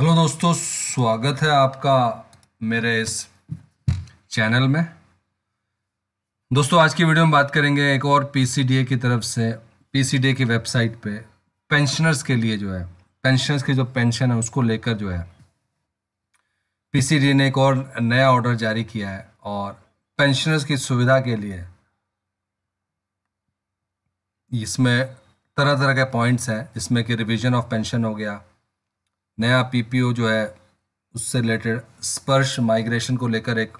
Hello दोस्तों स्वागत है आपका मेरे इस चैनल में दोस्तों आज की वीडियो में बात करेंगे एक और पीसीडीए की तरफ से पीसीडीए की वेबसाइट पे पेंशनर्स के लिए जो है पेंशनर्स की जो पेंशन है उसको लेकर जो है पीसीडीए ने एक और नया ऑर्डर जारी किया है और पेंशनर्स की सुविधा के लिए इसमें तरह तरह के पॉइंट्स हैं जिसमें कि रिविजन ऑफ पेंशन हो गया नया पीपीओ जो है उससे रिलेटेड स्पर्श माइग्रेशन को लेकर एक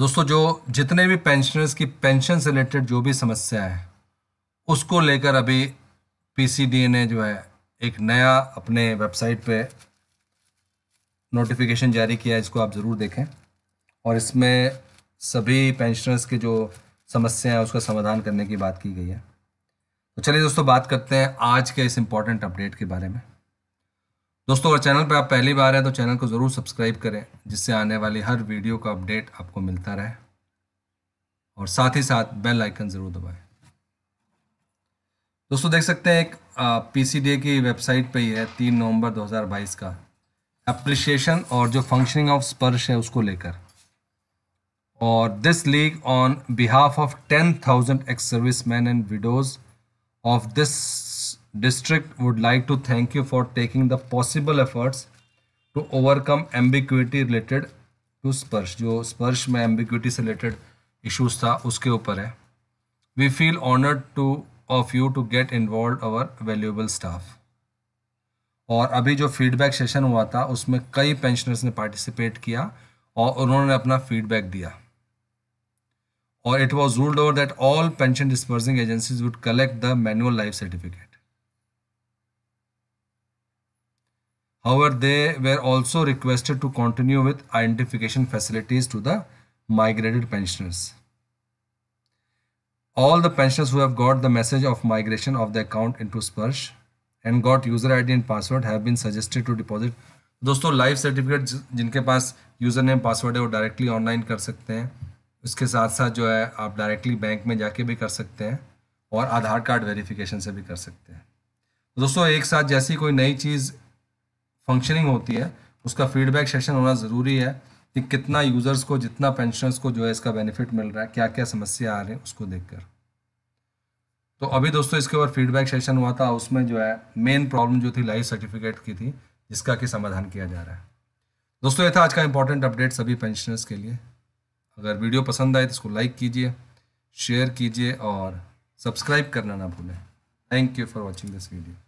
दोस्तों जो जितने भी पेंशनर्स की पेंशन से रिलेटेड जो भी समस्या है उसको लेकर अभी पीसीडीए ने जो है एक नया अपने वेबसाइट पे नोटिफिकेशन जारी किया है इसको आप ज़रूर देखें और इसमें सभी पेंशनर्स के जो समस्या है उसका समाधान करने की बात की गई है तो चलिए दोस्तों बात करते हैं आज के इस इम्पोर्टेंट अपडेट के बारे में दोस्तों अगर चैनल पर आप पहली बार हैं तो चैनल को ज़रूर सब्सक्राइब करें जिससे आने वाली हर वीडियो का अपडेट आपको मिलता रहे और साथ ही साथ बेल आइकन ज़रूर दबाएं दोस्तों देख सकते हैं एक पीसीडीए की वेबसाइट पे ही है तीन नवंबर 2022 का अप्रिशिएशन और जो फंक्शनिंग ऑफ स्पर्श है उसको लेकर और this league on behalf of ten thousand ex service man and widows of this district would like to thank you for taking the possible efforts to overcome ambiguity related to स्पर्श jo स्पर्श mein ambiguity se related issues tha uske upar hai we feel honored to of you to get involved our valuable staff और अभी जो feedback session हुआ था उसमें कई pensioners ने पार्टिसिपेट किया और उन्होंने अपना फीडबैक दिया और it was ruled over that all pension dispersing agencies would collect the manual life certificate However, they were also requested to continue with identification facilities to the migrated pensioners. All the pensioners who have got the message of migration of the account into Sparsh and got user ID and password have been suggested to deposit. दोस्तों life certificate जिनके पास user name password है वो directly online कर सकते हैं उसके साथ साथ जो है आप डायरेक्टली बैंक में जाके भी कर सकते हैं और आधार कार्ड वेरिफिकेशन से भी कर सकते हैं दोस्तों एक साथ जैसी कोई नई चीज़ फंक्शनिंग होती है उसका फीडबैक सेशन होना ज़रूरी है कि कितना यूज़र्स को जितना पेंशनर्स को जो है इसका बेनिफिट मिल रहा है क्या क्या समस्या आ रही है उसको देखकर तो अभी दोस्तों इसके ऊपर फीडबैक सेशन हुआ था उसमें जो है मेन प्रॉब्लम जो थी लाइफ सर्टिफिकेट की थी जिसका कि समाधान किया जा रहा है दोस्तों ये था आज का इंपॉर्टेंट अपडेट सभी पेंशनर्स के लिए अगर वीडियो पसंद आए तो इसको लाइक कीजिए शेयर कीजिए और सब्सक्राइब करना ना भूलें thank you for watching this video